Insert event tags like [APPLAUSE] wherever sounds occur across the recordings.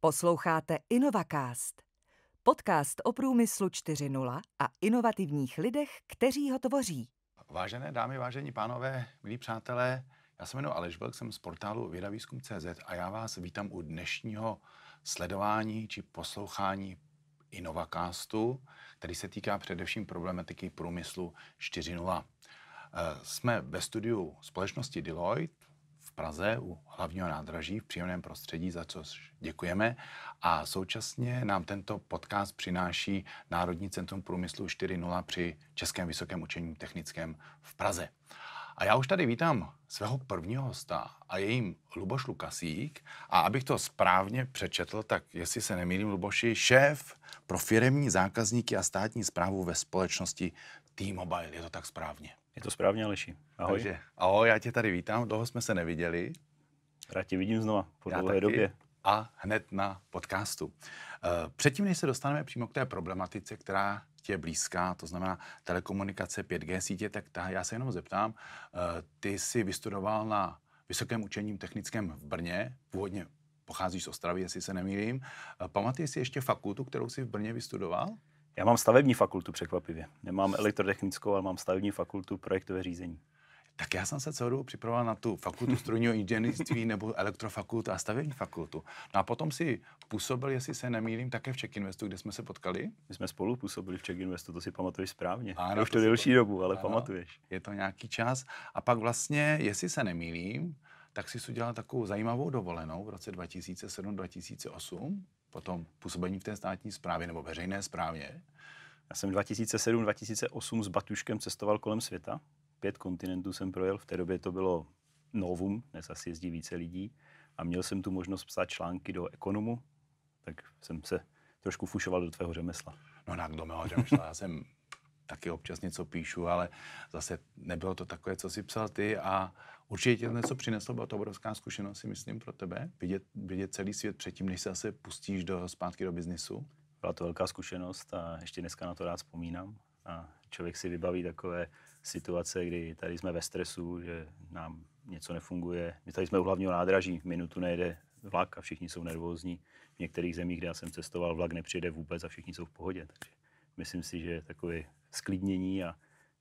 Posloucháte InnovaCast, podcast o průmyslu 4.0 a inovativních lidech, kteří ho tvoří. Vážené dámy, vážení pánové, milí přátelé, já se jmenuji Aleš Vlk, jsem z portálu vědavýzkum.cz a já vás vítám u dnešního sledování či poslouchání InnovaCastu, který se týká především problematiky průmyslu 4.0. Eh, jsme ve studiu společnosti Deloitte, v Praze u hlavního nádraží v příjemném prostředí, za což děkujeme. A současně nám tento podcast přináší Národní centrum průmyslu 4.0 při Českém vysokém učení technickém v Praze. A já už tady vítám svého prvního hosta a je jim Luboš Lukasík. A abych to správně přečetl, tak jestli se nemýlím, Luboši, šéf pro firemní zákazníky a státní zprávu ve společnosti T-Mobile, je to tak správně. Je to správně, Aleši. Ahoj. Takže, ahoj, já tě tady vítám, dlouho jsme se neviděli. Rád tě vidím znova, po já dlouhé taky. době. A hned na podcastu. Eh, předtím, než se dostaneme přímo k té problematice, která tě blízká, to znamená telekomunikace 5G sítě, tak ta, já se jenom zeptám, eh, ty jsi vystudoval na Vysokém učením technickém v Brně, původně pocházíš z Ostravy, jestli se nemýlím. Eh, pamatuješ si ještě fakultu, kterou jsi v Brně vystudoval? Já mám stavební fakultu překvapivě. Nemám elektrotechnickou, ale mám stavební fakultu projektové řízení. Tak já jsem se celou dobu připravoval na tu fakultu strojního inženýrství nebo elektrofakultu a stavební fakultu. No a potom si působil, jestli se nemýlím, také v Czech Investu, kde jsme se potkali. My jsme spolu působili v Czech Investu, to si pamatuješ správně. Ano, už to, to delší dobu, ale ano, pamatuješ. Je to nějaký čas. A pak vlastně, jestli se nemýlím, tak si udělal takovou zajímavou dovolenou v roce 2007-2008 potom působení v té státní správě nebo veřejné správě? Já jsem 2007-2008 s Batuškem cestoval kolem světa. Pět kontinentů jsem projel, v té době to bylo novum, dnes asi jezdí více lidí. A měl jsem tu možnost psát články do Ekonomu, tak jsem se trošku fušoval do tvého řemesla. No na kdo mého řemesla, já jsem taky občas něco píšu, ale zase nebylo to takové, co si psal ty a určitě tě něco přineslo, byla to obrovská zkušenost, si myslím, pro tebe, vidět, vidět celý svět předtím, než se zase pustíš do, zpátky do biznisu. Byla to velká zkušenost a ještě dneska na to rád vzpomínám. A člověk si vybaví takové situace, kdy tady jsme ve stresu, že nám něco nefunguje. My tady jsme u hlavního nádraží, minutu nejde vlak a všichni jsou nervózní. V některých zemích, kde já jsem cestoval, vlak nepřijede vůbec a všichni jsou v pohodě. Takže myslím si, že takový sklidnění a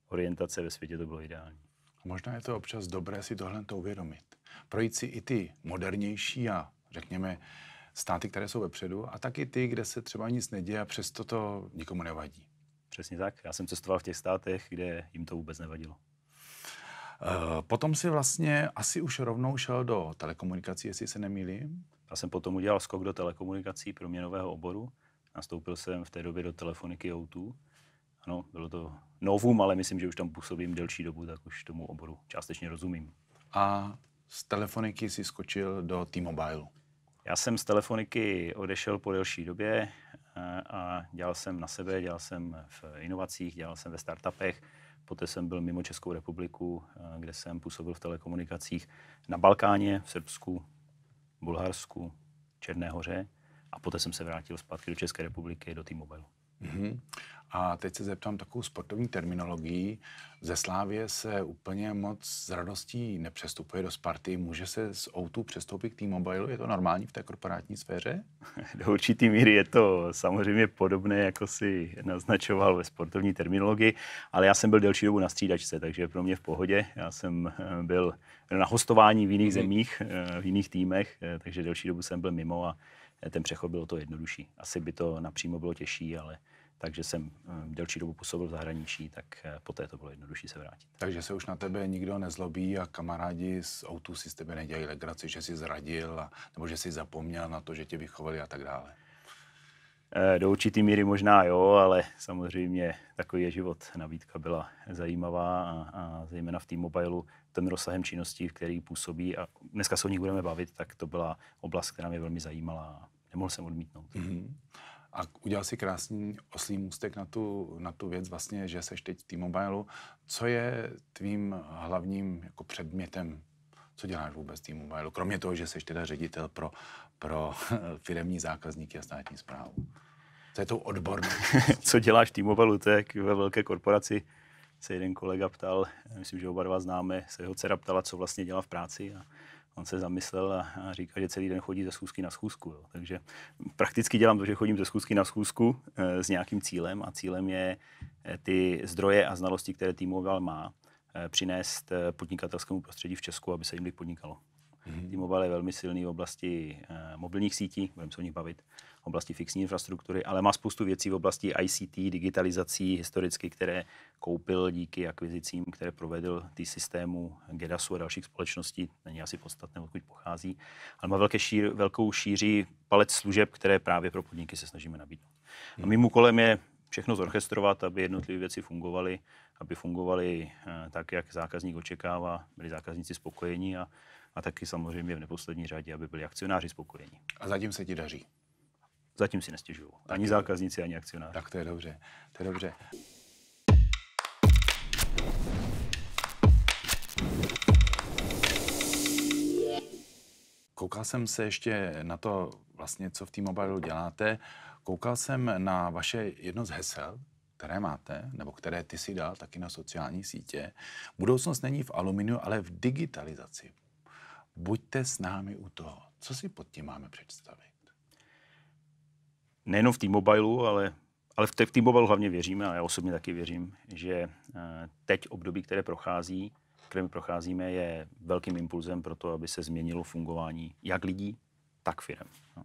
orientace ve světě to bylo ideální. Možná je to občas dobré si tohle to uvědomit. Projít si i ty modernější a řekněme státy, které jsou vepředu, a taky ty, kde se třeba nic neděje a přesto to nikomu nevadí. Přesně tak. Já jsem cestoval v těch státech, kde jim to vůbec nevadilo. E, potom si vlastně asi už rovnou šel do telekomunikací, jestli se nemýlím. Já jsem potom udělal skok do telekomunikací pro mě nového oboru. Nastoupil jsem v té době do telefoniky O2 ano, bylo to novum, ale myslím, že už tam působím delší dobu, tak už tomu oboru částečně rozumím. A z telefoniky si skočil do T-Mobile. Já jsem z telefoniky odešel po delší době eh, a dělal jsem na sebe, dělal jsem v inovacích, dělal jsem ve startupech. Poté jsem byl mimo Českou republiku, eh, kde jsem působil v telekomunikacích na Balkáně, v Srbsku, Bulharsku, Černé hoře. A poté jsem se vrátil zpátky do České republiky, do T-Mobile. Mm-hmm. A teď se zeptám takovou sportovní terminologií. Ze Slávě se úplně moc s radostí nepřestupuje do Sparty. Může se z Outu přestoupit k T-Mobile? Je to normální v té korporátní sféře? [LAUGHS] Do určitý míry je to samozřejmě podobné, jako si naznačoval ve sportovní terminologii, ale já jsem byl delší dobu na střídačce, takže pro mě v pohodě. Já jsem eh, byl na hostování v jiných mm-hmm. zemích, eh, v jiných týmech, eh, takže delší dobu jsem byl mimo a Eh, ten přechod byl to jednodušší. Asi by to napřímo bylo těžší, ale takže jsem eh, delší dobu působil v zahraničí, tak eh, poté to bylo jednodušší se vrátit. Takže se už na tebe nikdo nezlobí a kamarádi z autů si z tebe nedělají legraci, že jsi zradil a, nebo že jsi zapomněl na to, že tě vychovali a tak dále. Do určitý míry možná jo, ale samozřejmě takový je život. Nabídka byla zajímavá a, a zejména v T-Mobilu tím rozsahem činností, v který působí a dneska se o nich budeme bavit, tak to byla oblast, která mě velmi zajímala a nemohl jsem odmítnout. Mm-hmm. A udělal si krásný oslý můstek na tu, na tu věc vlastně, že seš teď v T-Mobile. Co je tvým hlavním jako předmětem co děláš vůbec t mobile, kromě toho, že seš teda ředitel pro, pro [LAUGHS] firemní zákazníky a státní zprávu. Co je to odborné? [LAUGHS] co děláš t mobile, to je ve velké korporaci se jeden kolega ptal, myslím, že oba dva známe, se jeho dcera ptala, co vlastně dělá v práci a on se zamyslel a, a říkal, že celý den chodí ze schůzky na schůzku. Jo. Takže prakticky dělám to, že chodím ze schůzky na schůzku e, s nějakým cílem a cílem je e, ty zdroje a znalosti, které Týmoval má, e, přinést e, podnikatelskému prostředí v Česku, aby se jim líp podnikalo. Mm-hmm. T-Mobile je velmi silný v oblasti eh, mobilních sítí, budeme se o nich bavit, v oblasti fixní infrastruktury, ale má spoustu věcí v oblasti ICT, digitalizací historicky, které koupil díky akvizicím, které provedl ty systému GEDASu a dalších společností. Není asi podstatné, odkud pochází, ale má velké šíř, velkou šíři palec služeb, které právě pro podniky se snažíme nabídnout. A mým úkolem je všechno zorchestrovat, aby jednotlivé věci fungovaly, aby fungovaly eh, tak, jak zákazník očekává, byli zákazníci spokojení a, a taky samozřejmě v neposlední řadě, aby byli akcionáři spokojení. A zatím se ti daří? Zatím si nestěžuju. Ani zákazníci, ani akcionáři. Tak to je dobře. To je dobře. Koukal jsem se ještě na to, vlastně, co v tým mobilu děláte. Koukal jsem na vaše jedno z hesel, které máte, nebo které ty si dal taky na sociální sítě. Budoucnost není v aluminiu, ale v digitalizaci. Buďte s námi u toho. Co si pod tím máme představit? Nejenom v tým mobilu ale, ale v T-Mobilu hlavně věříme, a já osobně taky věřím, že eh, teď období, které prochází, kterým procházíme, je velkým impulzem pro to, aby se změnilo fungování jak lidí, tak firm. No.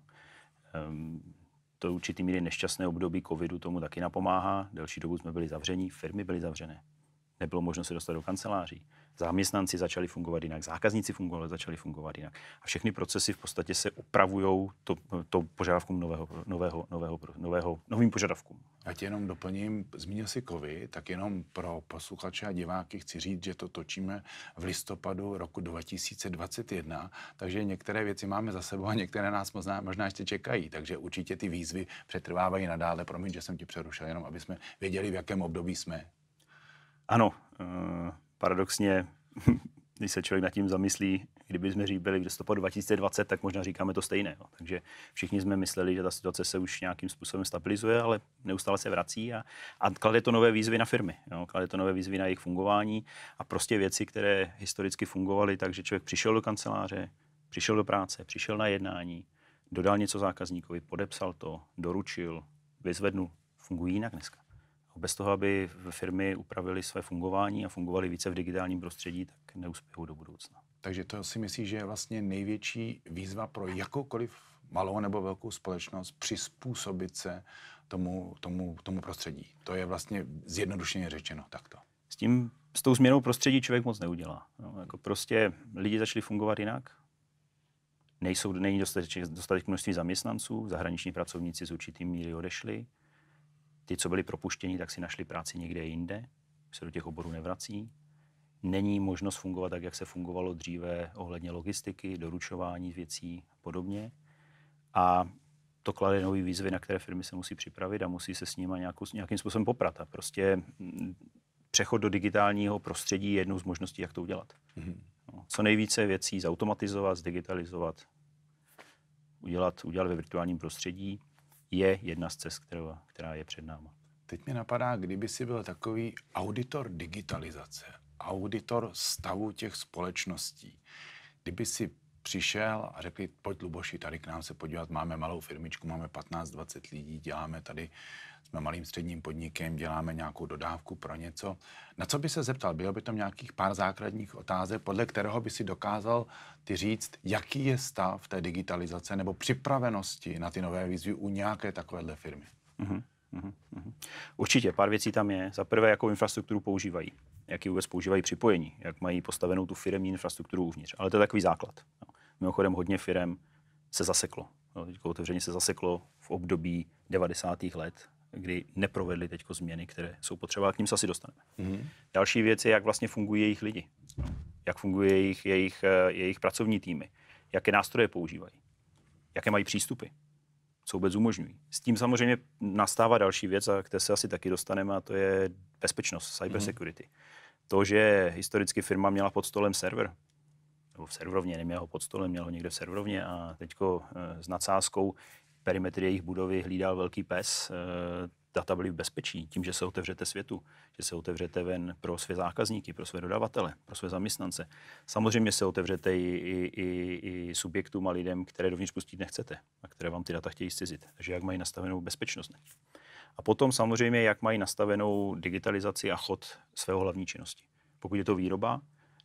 Um, to je určitý míry nešťastné období covidu tomu taky napomáhá. Delší dobu jsme byli zavření, firmy byly zavřené. Nebylo možno se dostat do kanceláří zaměstnanci začali fungovat jinak, zákazníci fungovali, začali fungovat jinak. A všechny procesy v podstatě se upravují to, to požadavkům nového, nového, nového, nového, novým požadavkům. Já ti jenom doplním, zmínil si COVID, tak jenom pro posluchače a diváky chci říct, že to točíme v listopadu roku 2021, takže některé věci máme za sebou a některé nás možná, možná ještě čekají, takže určitě ty výzvy přetrvávají nadále. Promiň, že jsem ti přerušil, jenom aby jsme věděli, v jakém období jsme. Ano, eh, paradoxně, [LAUGHS] když se člověk nad tím zamyslí, kdyby jsme říkali, v listopadu 2020, tak možná říkáme to stejné. Jo. Takže všichni jsme mysleli, že ta situace se už nějakým způsobem stabilizuje, ale neustále se vrací a, a klade to nové výzvy na firmy, jo. klade to nové výzvy na jejich fungování a prostě věci, které historicky fungovaly, takže člověk přišel do kanceláře, přišel do práce, přišel na jednání, dodal něco zákazníkovi, podepsal to, doručil, vyzvednul, fungují jinak dneska bez toho, aby firmy upravily své fungování a fungovaly více v digitálním prostředí, tak neuspějou do budoucna. Takže to si myslí, že je vlastně největší výzva pro jakoukoliv malou nebo velkou společnost přizpůsobit se tomu, tomu, tomu prostředí. To je vlastně zjednodušeně řečeno takto. S tím, s tou změnou prostředí člověk moc neudělá. No, jako prostě lidi začali fungovat jinak, nejsou, není dostatečně dostatek množství zaměstnanců, zahraniční pracovníci z určitý míry odešli, ty, co byli propuštěni, tak si našli práci někde jinde, se do těch oborů nevrací. Není možnost fungovat tak, jak se fungovalo dříve ohledně logistiky, doručování věcí a podobně. A to klade nové výzvy, na které firmy se musí připravit a musí se s nimi nějakou, nějakým způsobem poprat. A prostě mm, přechod do digitálního prostředí je jednou z možností, jak to udělat. Mm-hmm. co nejvíce věcí zautomatizovat, zdigitalizovat, udělat, udělat ve virtuálním prostředí je jedna z cest, kterou, která je před náma. Teď mi napadá, kdyby si byl takový auditor digitalizace, auditor stavu těch společností, kdyby si přišel a řekli, pojď Luboši tady k nám se podívat, máme malou firmičku, máme 15-20 lidí, děláme tady, jsme malým středním podnikem, děláme nějakou dodávku pro něco. Na co by se zeptal? Bylo by tam nějakých pár základních otázek, podle kterého by si dokázal ty říct, jaký je stav té digitalizace nebo připravenosti na ty nové výzvy u nějaké takovéhle firmy? Mm-hmm. Mhm, mhm. Určitě, pár věcí tam je. Za prvé, jakou infrastrukturu používají, jaký vůbec používají připojení, jak mají postavenou tu firmní infrastrukturu uvnitř. Ale to je takový základ. Mimochodem, hodně firm se zaseklo. Teď otevřeně se zaseklo v období 90. let, kdy neprovedli teď změny, které jsou potřeba, a k ním se asi dostaneme. Mm-hmm. Další věc je, jak vlastně fungují jejich lidi, jak fungují jejich, jejich, eh, jejich pracovní týmy, jaké nástroje používají, jaké mají přístupy co vůbec umožňují. S tím samozřejmě nastává další věc, a té se asi taky dostaneme, a to je bezpečnost, cybersecurity. Mm-hmm. To, že historicky firma měla pod stolem server, nebo v serverovně, neměla ho pod stolem, měla ho někde v serverovně a teďko e, s nadsázkou perimetry jejich budovy hlídal velký pes, e, data byly v bezpečí, tím, že se otevřete světu, že se otevřete ven pro své zákazníky, pro své dodavatele, pro své zaměstnance. Samozřejmě se otevřete i, i, i, i subjektům a lidem, které dovnitř pustit nechcete a které vám ty data chtějí zcizit. Takže jak mají nastavenou bezpečnost. A potom samozřejmě, jak mají nastavenou digitalizaci a chod svého hlavní činnosti. Pokud je to výroba,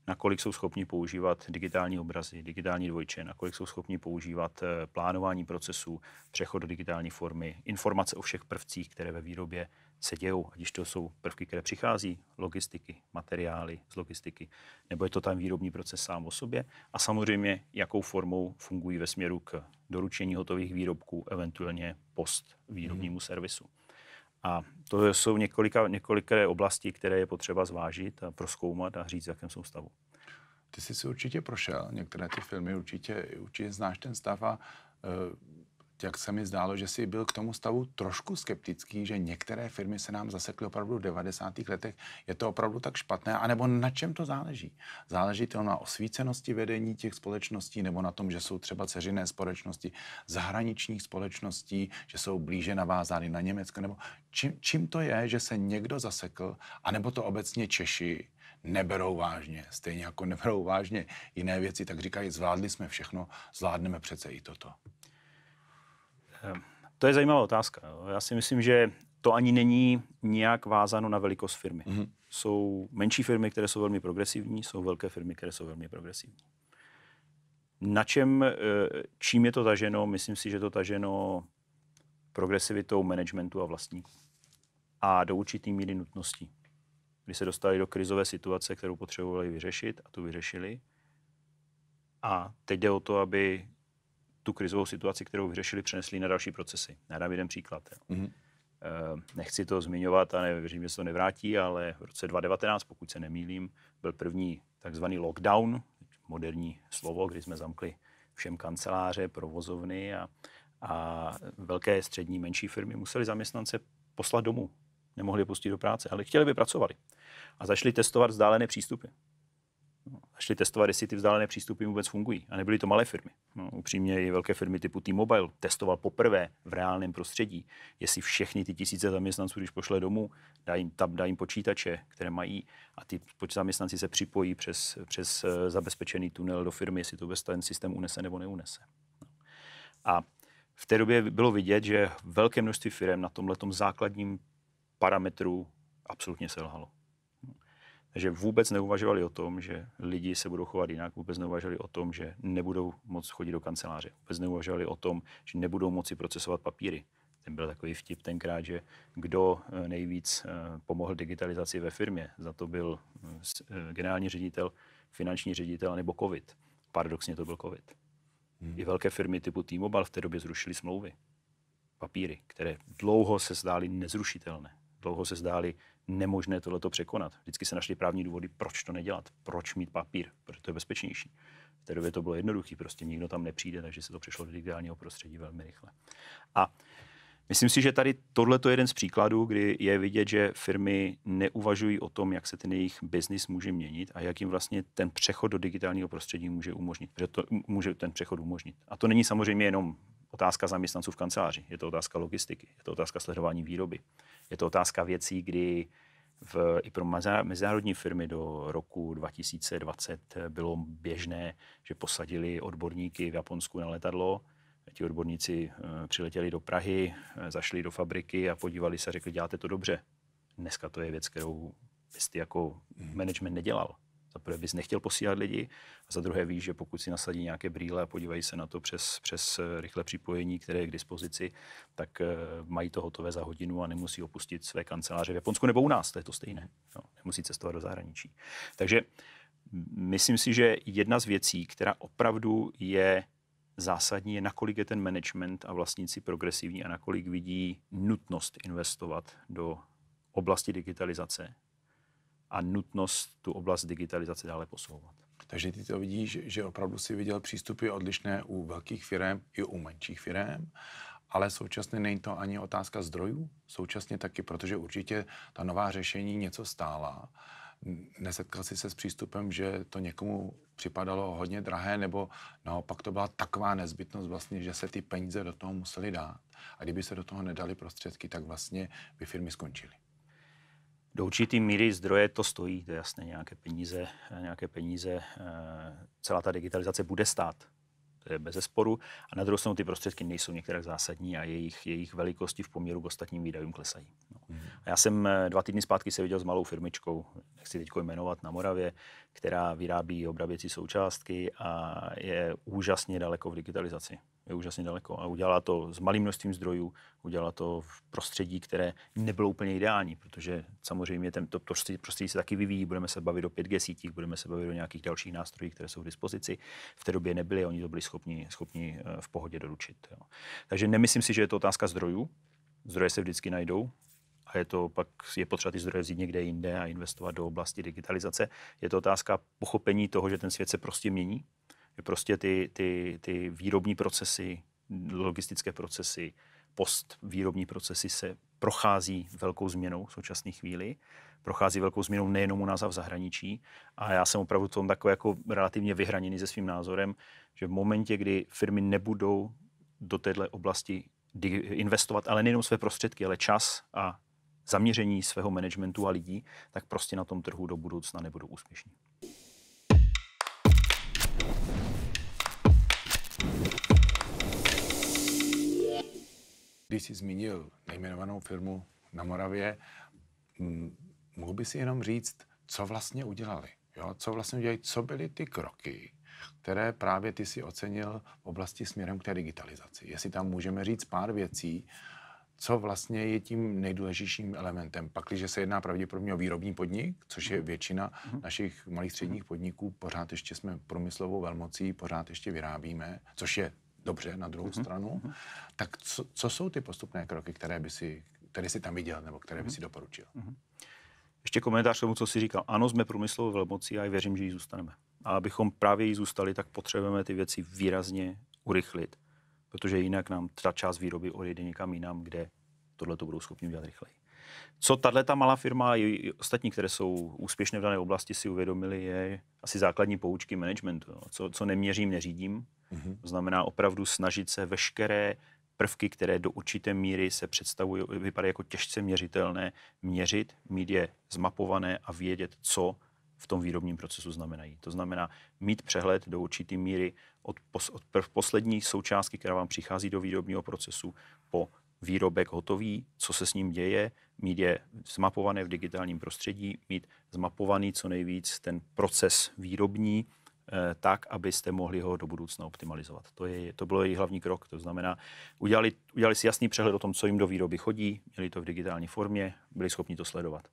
nakolik jsou schopni používat digitální obrazy, digitální dvojče, nakolik jsou schopni používat eh, plánování procesů, přechod do digitální formy, informace o všech prvcích, které ve výrobě se dějou, ať to jsou prvky, které přichází, logistiky, materiály z logistiky, nebo je to tam výrobní proces sám o sobě a samozřejmě, jakou formou fungují ve směru k doručení hotových výrobků, eventuálně post mhm. výrobnímu hmm. servisu. A to jsou několika, několika oblasti, které je potřeba zvážit a proskoumat a říct, v jakém jsou stavu. Ty jsi si určitě prošel některé ty filmy, určitě, určitě znáš ten stav a uh jak se mi zdálo, že si byl k tomu stavu trošku skeptický, že některé firmy se nám zasekly opravdu v 90. letech. Je to opravdu tak špatné? A nebo na čem to záleží? Záleží to na osvícenosti vedení těch společností nebo na tom, že jsou třeba ceřinné společnosti zahraničních společností, že jsou blíže navázány na Německo? Nebo čím, čím to je, že se někdo zasekl? A nebo to obecně Češi neberou vážně, stejně jako neberou vážně jiné věci, tak říkají, zvládli jsme všechno, zvládneme přece i toto. To je zajímavá otázka. Já si myslím, že to ani není nějak vázáno na velikost firmy. Mm-hmm. Jsou menší firmy, které jsou velmi progresivní, jsou velké firmy, které jsou velmi progresivní. Na čem, eh, čím je to taženo? Myslím si, že to taženo progresivitou managementu a vlastníků. A do určitý míry nutností. Když se dostali do krizové situace, kterou potřebovali vyřešit a tu vyřešili. A teď jde o to, aby tu krizovou situaci, kterou vyřešili, přenesli na další procesy. Já jeden příklad. Mm-hmm. Nechci to zmiňovat a nevěřím, že se to nevrátí, ale v roce 2019, pokud se nemýlím, byl první takzvaný lockdown, moderní slovo, kdy jsme zamkli všem kanceláře, provozovny a, a velké, střední, menší firmy museli zaměstnance poslat domů. Nemohli pustit do práce, ale chtěli by pracovali. A začali testovat vzdálené přístupy a šli testovat, jestli ty vzdálené přístupy vůbec fungují. A nebyly to malé firmy. No, upřímně i velké firmy typu T-Mobile testoval poprvé v reálném prostředí, jestli všechny ty tisíce zaměstnanců, když pošle domů, dá jim, tam dá jim počítače, které mají a ty zaměstnanci se připojí přes, přes eh, zabezpečený tunel do firmy, jestli to vůbec ten systém unese nebo neunese. No. A v té době bylo vidět, že velké množství firm na tomhle základním parametru absolutně selhalo že vůbec neuvažovali o tom, že lidi se budou chovat jinak, vůbec neuvažovali o tom, že nebudou moc chodit do kanceláře, vůbec neuvažovali o tom, že nebudou moci procesovat papíry. Ten byl takový vtip tenkrát, že kdo eh, nejvíc eh, pomohl digitalizaci ve firmě, za to byl eh, generální ředitel, finanční ředitel nebo COVID. Paradoxně to byl COVID. Hmm. I velké firmy typu T-Mobile v té době zrušily smlouvy, papíry, které dlouho se zdály nezrušitelné. Dlouho se zdály nemožné tohleto překonat. Vždycky se našly právní důvody, proč to nedělat, proč mít papír, protože to je bezpečnější. V té době to bylo jednoduché, prostě nikdo tam nepřijde, takže se to přešlo do digitálního prostředí velmi rychle. A Myslím si, že tady tohle je jeden z příkladů, kdy je vidět, že firmy neuvažují o tom, jak se ten jejich biznis může měnit a jak jim vlastně ten přechod do digitálního prostředí může umožnit, protože to může ten přechod umožnit. A to není samozřejmě jenom otázka zaměstnanců v kanceláři, je to otázka logistiky, je to otázka sledování výroby, je to otázka věcí, kdy v, i pro mezinárodní firmy do roku 2020 bylo běžné, že posadili odborníky v Japonsku na letadlo, ti odborníci eh, přiletěli do Prahy, eh, zašli do fabriky a podívali se, řekli, děláte to dobře. Dneska to je věc, kterou byste jako hmm. management nedělal. Za prvé bys nechtěl posílat lidi, a za druhé víš, že pokud si nasadí nějaké brýle a podívají se na to přes, přes eh, rychlé připojení, které je k dispozici, tak eh, mají to hotové za hodinu a nemusí opustit své kanceláře v Japonsku nebo u nás, to je to stejné. No, nemusí cestovat do zahraničí. Takže myslím si, že jedna z věcí, která opravdu je zásadní je, nakolik je ten management a vlastníci progresivní a nakolik vidí nutnost investovat do oblasti digitalizace a nutnost tu oblast digitalizace dále posouvat. Takže ty to vidíš, že opravdu si viděl přístupy odlišné u velkých firm i u menších firm, ale současně není to ani otázka zdrojů, současně taky, protože určitě ta nová řešení něco stála. Nesetkal jsi se s přístupem, že to někomu připadalo hodně drahé, nebo naopak to byla taková nezbytnost vlastně, že se ty peníze do toho museli dát. A kdyby se do toho nedali prostředky, tak vlastně by firmy skončily do určité míry zdroje to stojí, to je jasné, nějaké peníze, nějaké peníze eh, celá ta digitalizace bude stát, to je bez zesporu. A na druhou stranu ty prostředky nejsou některé zásadní a jejich, jejich velikosti v poměru k ostatním výdajům klesají. No. Mhm. A já jsem eh, dva týdny zpátky se viděl s malou firmičkou, nechci teď jmenovat, na Moravě, která vyrábí obraběcí součástky a je úžasně daleko v digitalizaci je úžasně daleko. A udělala to s malým množstvím zdrojů, udělala to v prostředí, které nebylo úplně ideální, protože samozřejmě to prostředí, prostředí se taky vyvíjí. Budeme se bavit o 5G sítích, budeme se bavit o nějakých dalších nástrojích, které jsou k dispozici. V té době nebyly, oni to byli schopni, schopni eh, v pohodě doručit. Jo. Takže nemyslím si, že je to otázka zdrojů. Zdroje se vždycky najdou, a je to pak je potřeba ty zdroje vzít někde jinde a investovat do oblasti digitalizace. Je to otázka pochopení toho, že ten svět se prostě mění že prostě ty, ty, ty výrobní procesy, logistické procesy, postvýrobní procesy se prochází velkou změnou v současné chvíli. Prochází velkou změnou nejenom u nás a v zahraničí. A já jsem opravdu tom takový jako relativně vyhraněný se svým názorem, že v momentě, kdy firmy nebudou do této oblasti investovat, ale nejenom své prostředky, ale čas a zaměření svého managementu a lidí, tak prostě na tom trhu do budoucna nebudou úspěšní. Když jsi zmínil nejmenovanou firmu na Moravě, mohl by si jenom říct, co vlastně udělali? Jo? Co vlastně udělali? Co byly ty kroky, které právě ty si ocenil v oblasti směrem k té digitalizaci? Jestli tam můžeme říct pár věcí, co vlastně je tím nejdůležitějším elementem. Pak, když se jedná pravděpodobně o výrobní podnik, což je mhm. většina mhm. našich malých středních mhm. podniků, pořád ještě jsme průmyslovou velmocí, pořád ještě vyrábíme, což je dobře na druhou stranu. Tak co, co jsou ty postupné kroky, které by si, které si tam viděl nebo které by si doporučil? Ještě komentář k tomu, co jsi říkal. Ano, jsme průmyslovou velmocí a já věřím, že ji zůstaneme. A abychom právě ji zůstali, tak potřebujeme ty věci výrazně urychlit, protože jinak nám ta část výroby odejde někam jinam, kde tohle to budou schopni udělat rychleji. Co tahle ta malá firma a ostatní, které jsou úspěšné v dané oblasti, si uvědomili, je asi základní poučky managementu. Jo. No. Co, co neměřím, neřídím. Mm-hmm. To znamená opravdu snažit se veškeré prvky, které do určité míry se představují, vypadají jako těžce měřitelné, měřit, mít je zmapované a vědět, co v tom výrobním procesu znamenají. To znamená mít přehled do určité míry od, pos, od poslední součástky, která vám přichází do výrobního procesu, po výrobek hotový, co se s ním děje, mít je zmapované v digitálním prostředí, mít zmapovaný co nejvíc ten proces výrobní, eh, tak, abyste mohli ho do budoucna optimalizovat. To, je, to bylo jejich hlavní krok. To znamená, udělali, udělali si jasný přehled o tom, co jim do výroby chodí, měli to v digitální formě, byli schopni to sledovat.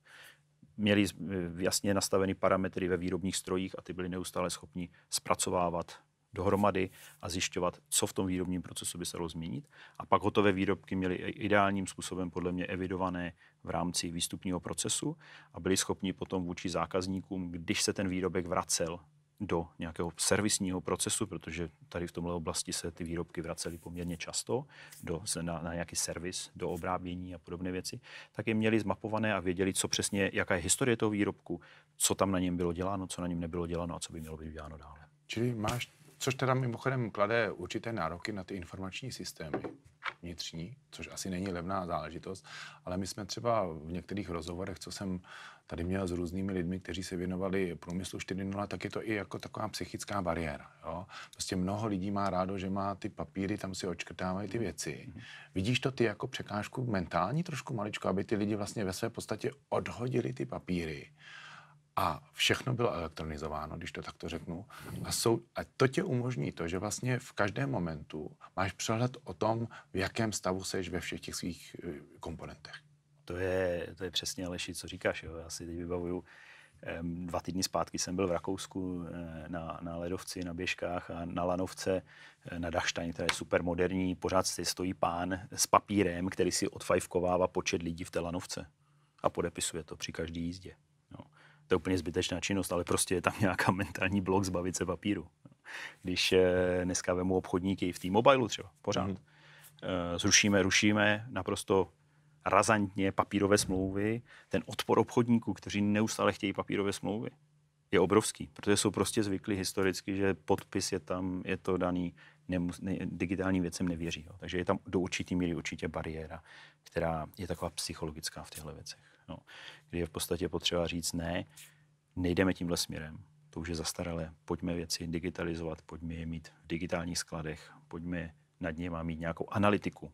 Měli eh, jasně nastaveny parametry ve výrobních strojích a ty byli neustále schopni zpracovávat dohromady a zjišťovat, co v tom výrobním procesu by se dalo změnit. A pak hotové výrobky měly ideálním způsobem podle mě evidované v rámci výstupního procesu a byli schopni potom vůči zákazníkům, když se ten výrobek vracel do nějakého servisního procesu, protože tady v tomhle oblasti se ty výrobky vracely poměrně často do, na, na nějaký servis, do obrábění a podobné věci, tak je měli zmapované a věděli, co přesně, jaká je historie toho výrobku, co tam na něm bylo děláno, co na něm nebylo děláno a co by mělo být děláno dále. Čili máš což teda mimochodem klade určité nároky na ty informační systémy vnitřní, což asi není levná záležitost, ale my jsme třeba v některých rozhovorech, co jsem tady měl s různými lidmi, kteří se věnovali průmyslu 4.0, tak je to i jako taková psychická bariéra. Jo? Prostě mnoho lidí má rádo, že má ty papíry, tam si očkrtávají ty věci. Vidíš to ty jako překážku mentální trošku maličko, aby ty lidi vlastně ve své podstatě odhodili ty papíry a všechno bylo elektronizováno, když to takto řeknu. A, jsou, a to tě umožní to, že vlastně v každém momentu máš přehled o tom, v jakém stavu seš ve všech těch svých eh, komponentech. To je, to je přesně, Aleši, co říkáš. Jo? Já si teď vybavuju, dva týdny zpátky jsem byl v Rakousku eh, na, na ledovci, na běžkách a na lanovce eh, na Dachstein, která je super moderní. Pořád si stojí pán s papírem, který si odfajfkovává počet lidí v té lanovce a podepisuje to při každé jízdě to je úplně zbytečná činnost, ale prostě je tam nějaká mentální blok zbavit se papíru. Když eh, dneska vemu obchodníky v T-Mobile třeba, pořád, mm. zrušíme, rušíme naprosto razantně papírové smlouvy, ten odpor obchodníků, kteří neustále chtějí papírové smlouvy, je obrovský, protože jsou prostě zvyklí historicky, že podpis je tam, je to daný, nemus, ne, digitálním věcem nevěří. Jo. Takže je tam do určitý míry určitě bariéra, která je taková psychologická v těchto věcech jo, no, kdy je v podstatě potřeba říct ne, nejdeme tímhle směrem, to už je zastaralé, pojďme věci digitalizovat, pojďme je mít v digitálních skladech, pojďme nad něma mít nějakou analytiku.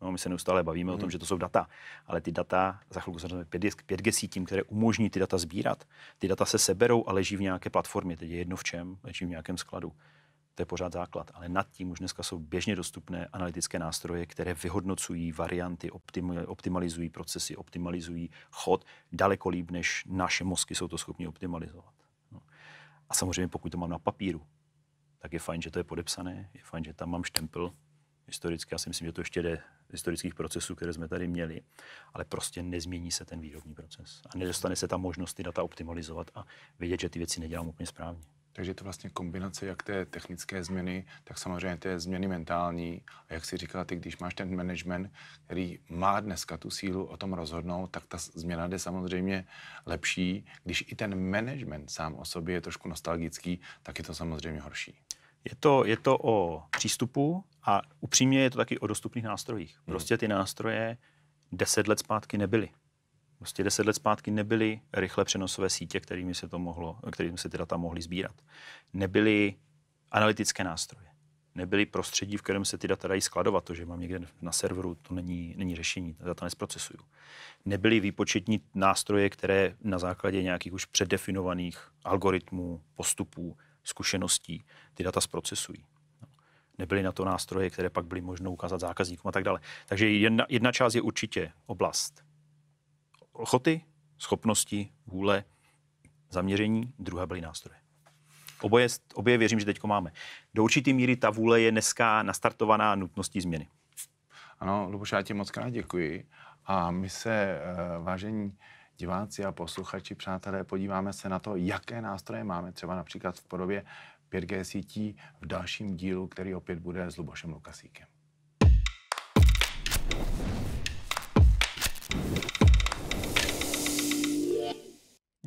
No, my se neustále bavíme hmm. o tom, hmm. že to jsou data, ale ty data, za chvilku se 5G sítím, které umožní ty data sbírat, ty data se seberou a leží v nějaké platformě, teď je jedno v čem, leží v nějakém skladu to je pořád základ, ale nad tím už dneska jsou běžně dostupné analytické nástroje, které vyhodnocují varianty, optimalizují procesy, optimalizují chod daleko líp, než naše mozky jsou to schopni optimalizovat. No. A samozřejmě, pokud to mám na papíru, tak je fajn, že to je podepsané, je fajn, že tam mám štempel historicky. Já si myslím, že to ještě jde z historických procesů, které jsme tady měli, ale prostě nezmění se ten výrobní proces. A nedostane se ta možnost ty data optimalizovat a vědět, že ty věci nedělám úplně správně. Takže je to vlastně kombinace jak té technické změny, tak samozřejmě té změny mentální. A jak si říkala ty, když máš ten management, který má dneska tu sílu o tom rozhodnout, tak ta změna jde samozřejmě lepší. Když i ten management sám o sobě je trošku nostalgický, tak je to samozřejmě horší. Je to, je to o přístupu a upřímně je to taky o dostupných nástrojích. Hmm. Prostě ty nástroje deset let zpátky nebyly. Prostě deset let zpátky nebyly rychle přenosové sítě, kterými se to mohlo, kterými se ty data mohly sbírat. Nebyly analytické nástroje. Nebyly prostředí, v kterém se ty data dají skladovat. To, že mám někde na serveru, to není, není řešení, ta data nesprocesuju. Nebyly výpočetní nástroje, které na základě nějakých už předdefinovaných algoritmů, postupů, zkušeností ty data zprocesují no. nebyly na to nástroje, které pak byly možno ukázat zákazníkům a tak dále. Takže jedna, jedna část je určitě oblast ochoty, schopnosti, vůle, zaměření, druhá byly nástroje. Oboje, obě věřím, že teď máme. Do určité míry ta vůle je dneska nastartovaná nutností změny. Ano, Luboš, já ti moc krát děkuji. A my se, eh, vážení diváci a posluchači, přátelé, podíváme se na to, jaké nástroje máme, třeba například v podobě 5G sítí v dalším dílu, který opět bude s Lubošem Lukasíkem.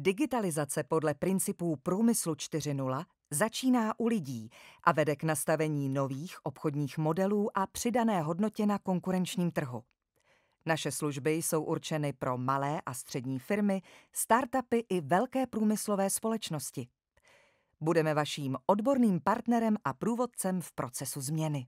Digitalizace podle principů průmyslu 4.0 začíná u lidí a vede k nastavení nových obchodních modelů a přidané hodnotě na konkurenčním trhu. Naše služby jsou určeny pro malé a střední firmy, startupy i velké průmyslové společnosti. Budeme vaším odborným partnerem a průvodcem v procesu změny.